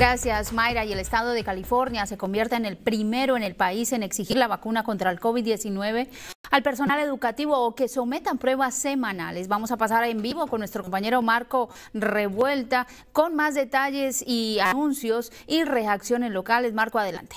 Gracias, Mayra. Y el estado de California se convierte en el primero en el país en exigir la vacuna contra el COVID-19 al personal educativo o que sometan pruebas semanales. Vamos a pasar en vivo con nuestro compañero Marco Revuelta con más detalles y anuncios y reacciones locales. Marco, adelante.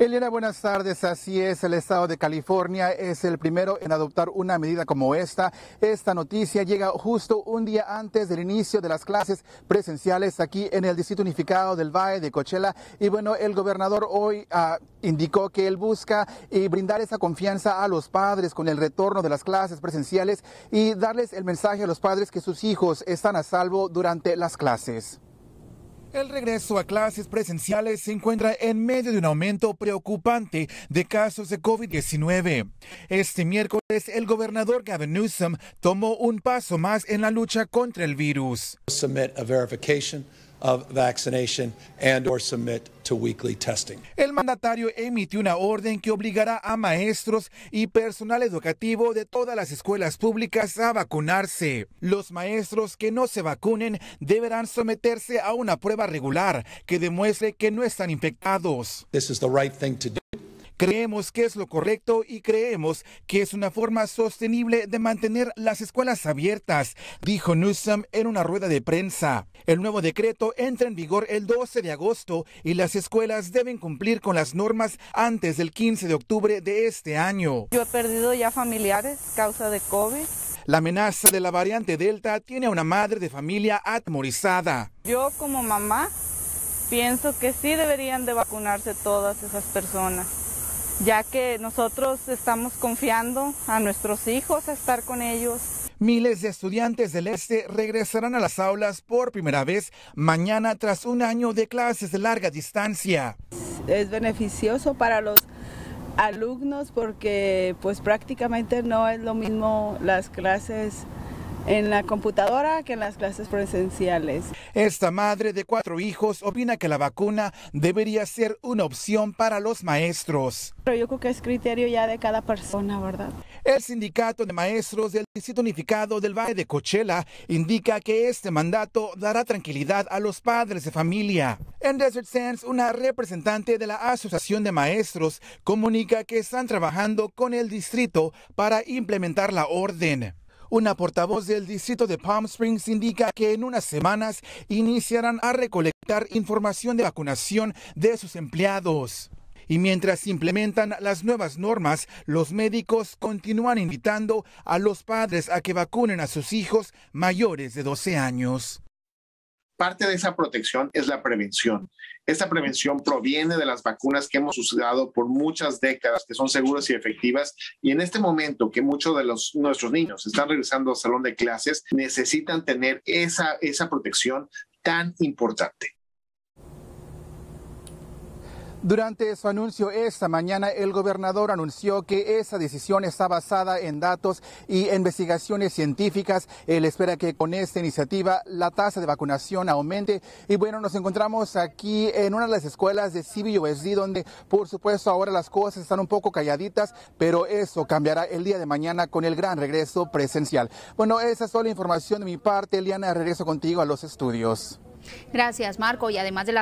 Elena, buenas tardes. Así es, el estado de California es el primero en adoptar una medida como esta. Esta noticia llega justo un día antes del inicio de las clases presenciales aquí en el Distrito Unificado del Valle de Coachella. Y bueno, el gobernador hoy ah, indicó que él busca y eh, brindar esa confianza a los padres con el retorno de las clases presenciales y darles el mensaje a los padres que sus hijos están a salvo durante las clases. El regreso a clases presenciales se encuentra en medio de un aumento preocupante de casos de COVID-19. Este miércoles, el gobernador Gavin Newsom tomó un paso más en la lucha contra el virus vaccination and submit to weekly testing. El mandatario emitió una orden que obligará a maestros y personal educativo de todas las escuelas públicas a vacunarse. Los maestros que no se vacunen deberán someterse a una prueba regular que demuestre que no están infectados. the right thing to Creemos que es lo correcto y creemos que es una forma sostenible de mantener las escuelas abiertas, dijo Newsom en una rueda de prensa. El nuevo decreto entra en vigor el 12 de agosto y las escuelas deben cumplir con las normas antes del 15 de octubre de este año. Yo he perdido ya familiares causa de COVID. La amenaza de la variante Delta tiene a una madre de familia atemorizada. Yo como mamá pienso que sí deberían de vacunarse todas esas personas ya que nosotros estamos confiando a nuestros hijos a estar con ellos. Miles de estudiantes del este regresarán a las aulas por primera vez mañana tras un año de clases de larga distancia. Es beneficioso para los alumnos porque pues prácticamente no es lo mismo las clases en la computadora que en las clases presenciales. Esta madre de cuatro hijos opina que la vacuna debería ser una opción para los maestros. Pero yo creo que es criterio ya de cada persona, ¿verdad? El sindicato de maestros del Distrito Unificado del Valle de Cochela indica que este mandato dará tranquilidad a los padres de familia. En Desert Sands, una representante de la Asociación de Maestros comunica que están trabajando con el distrito para implementar la orden. Una portavoz del distrito de Palm Springs indica que en unas semanas iniciarán a recolectar información de vacunación de sus empleados. Y mientras implementan las nuevas normas, los médicos continúan invitando a los padres a que vacunen a sus hijos mayores de 12 años. Parte de esa protección es la prevención. Esta prevención proviene de las vacunas que hemos usado por muchas décadas, que son seguras y efectivas. Y en este momento que muchos de los, nuestros niños están regresando al salón de clases, necesitan tener esa protección tan importante. Durante su anuncio esta mañana, el gobernador anunció que esa decisión está basada en datos y investigaciones científicas. Él espera que con esta iniciativa la tasa de vacunación aumente. Y bueno, nos encontramos aquí en una de las escuelas de CBUSD, donde por supuesto ahora las cosas están un poco calladitas, pero eso cambiará el día de mañana con el gran regreso presencial. Bueno, esa es toda la información de mi parte. Eliana, regreso contigo a los estudios. Gracias, Marco. Y además de las